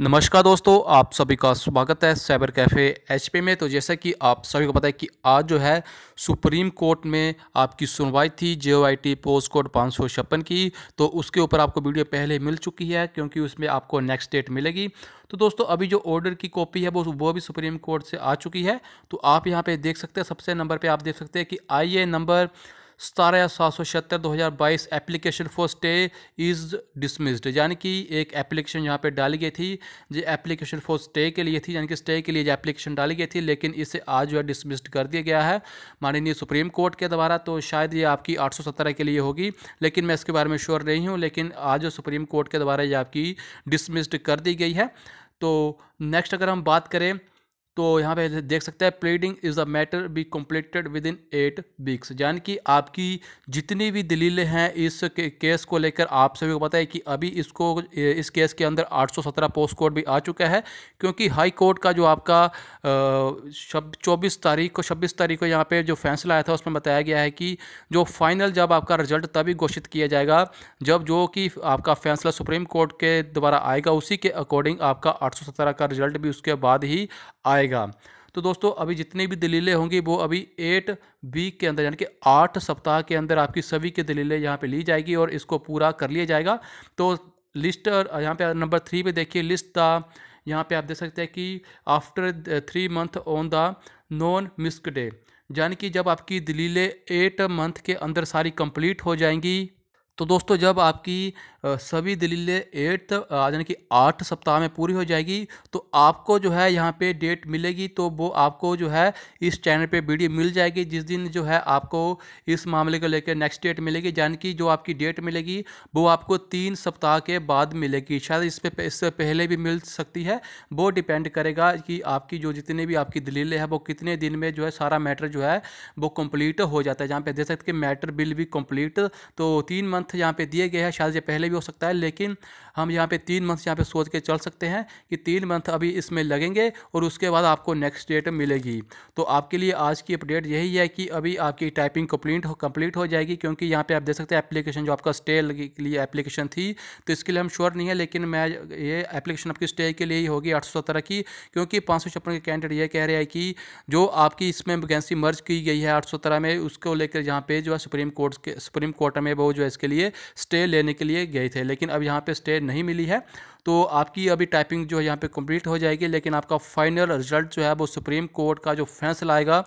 नमस्कार दोस्तों आप सभी का स्वागत है साइबर कैफ़े एच में तो जैसा कि आप सभी को पता है कि आज जो है सुप्रीम कोर्ट में आपकी सुनवाई थी J O I T post code पाँच सौ छप्पन की तो उसके ऊपर आपको वीडियो पहले मिल चुकी है क्योंकि उसमें आपको नेक्स्ट डेट मिलेगी तो दोस्तों अभी जो ऑर्डर की कॉपी है वो वो भी सुप्रीम कोर्ट से आ चुकी है तो आप यहाँ पर देख सकते हैं सबसे नंबर पर आप देख सकते हैं कि आई ए नंबर सतारह सात सौ छिहत्तर दो हज़ार बाईस application for stay is dismissed यानी कि एक एप्लीकेशन यहाँ पे डाली गई थी जो एप्लीकेशन फॉर स्टे के लिए थी यानी कि स्टे के लिए जो एप्लीकेशन डाली गई थी लेकिन इसे आज जो है डिसमिस्ड कर दिया गया है माननीय सुप्रीम कोर्ट के द्वारा तो शायद ये आपकी आठ सौ सत्रह के लिए होगी लेकिन मैं इसके बारे में श्योर नहीं हूँ लेकिन आज जो सुप्रीम कोर्ट के द्वारा ये आपकी डिसमिस्ड कर दी गई है तो नेक्स्ट अगर हम बात करें तो यहाँ पे देख सकते हैं pleading is a matter be completed within eight weeks यानी कि आपकी जितनी भी दलीलें हैं इस के, केस को लेकर आप सभी को पता है कि अभी इसको इस केस के अंदर 817 पोस्ट कोड भी आ चुका है क्योंकि हाई कोर्ट का जो आपका शब चौबीस तारीख को छब्बीस तारीख को यहाँ पे जो फैसला आया था उसमें बताया गया है कि जो फाइनल जब आपका रिजल्ट तभी घोषित किया जाएगा जब जो कि आपका फैसला सुप्रीम कोर्ट के द्वारा आएगा उसी के अकॉर्डिंग आपका आठ का रिजल्ट भी उसके बाद ही आएगा तो दोस्तों अभी जितनी भी दलीलें होंगी वो अभी एट वीक के अंदर यानी कि आठ सप्ताह के अंदर आपकी सभी की दलीलें यहाँ पे ली जाएगी और इसको पूरा कर लिया जाएगा तो लिस्ट यहाँ पे नंबर थ्री पे देखिए लिस्ट था यहाँ पे आप देख सकते हैं कि after three month on the non misc day यानी कि जब आपकी दलीलें एट मंथ के अंदर सारी कंप्लीट हो जाएंगी तो दोस्तों जब आपकी सभी दलीलें एट्थ यानी कि आठ सप्ताह में पूरी हो जाएगी तो आपको जो है यहाँ पे डेट मिलेगी तो वो आपको जो है इस चैनल पे वीडियो मिल जाएगी जिस दिन जो है आपको इस मामले को लेकर नेक्स्ट डेट मिलेगी यानी कि जो आपकी डेट मिलेगी वो आपको तीन सप्ताह के बाद मिलेगी शायद इस पर इससे पहले भी मिल सकती है वो डिपेंड करेगा कि आपकी जो जितने भी आपकी दलीलें हैं वो कितने दिन में जो है सारा मैटर जो है वो कम्प्लीट हो जाता है जहाँ पर देख सकते मैटर बिल भी कम्प्लीट तो तीन मंथ मंथ यहाँ पे दिए गए हैं शायद ये पहले भी हो सकता है लेकिन हम यहाँ पे तीन मंथ यहाँ पे सोच के चल सकते हैं कि तीन मंथ अभी इसमें लगेंगे और उसके बाद आपको नेक्स्ट डेट मिलेगी तो आपके लिए आज की अपडेट यही है कि अभी आपकी टाइपिंग कंप्लीट हो कम्प्लीट हो जाएगी क्योंकि यहाँ पर आप देख सकते हैं एप्लीकेशन जो आपका स्टे के लिए एप्लीकेशन थी तो इसके लिए हम श्योर नहीं है लेकिन मैं ये एप्लीकेशन आपकी स्टे के लिए ही होगी आठ सौ सत्रह की क्योंकि पाँच सौ छप्पन के कैंडिडेट ये कह रहे हैं कि जो आपकी इसमें वैकेंसी मर्ज की गई है आठ सौ सत्रह में उसको लेकर यहाँ पे जो है सुप्रीम कोर्ट के सुप्रीम कोर्ट में वो जो है इसके लिए लिए स्टे लेने के लिए गए थे लेकिन अब यहाँ पे स्टे नहीं मिली है तो आपकी अभी टाइपिंग जो है यहाँ पे कंप्लीट हो जाएगी लेकिन आपका फाइनल रिजल्ट जो है वो सुप्रीम कोर्ट का जो फैसला आएगा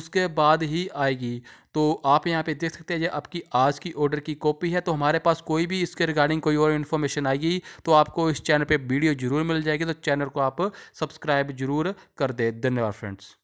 उसके बाद ही आएगी तो आप यहाँ पे देख सकते हैं ये आपकी आज की ऑर्डर की कॉपी है तो हमारे पास कोई भी इसके रिगार्डिंग कोई और इन्फॉर्मेशन आएगी तो आपको इस चैनल पे वीडियो जरूर मिल जाएगी तो चैनल को आप सब्सक्राइब जरूर कर दें धन्यवाद फ्रेंड्स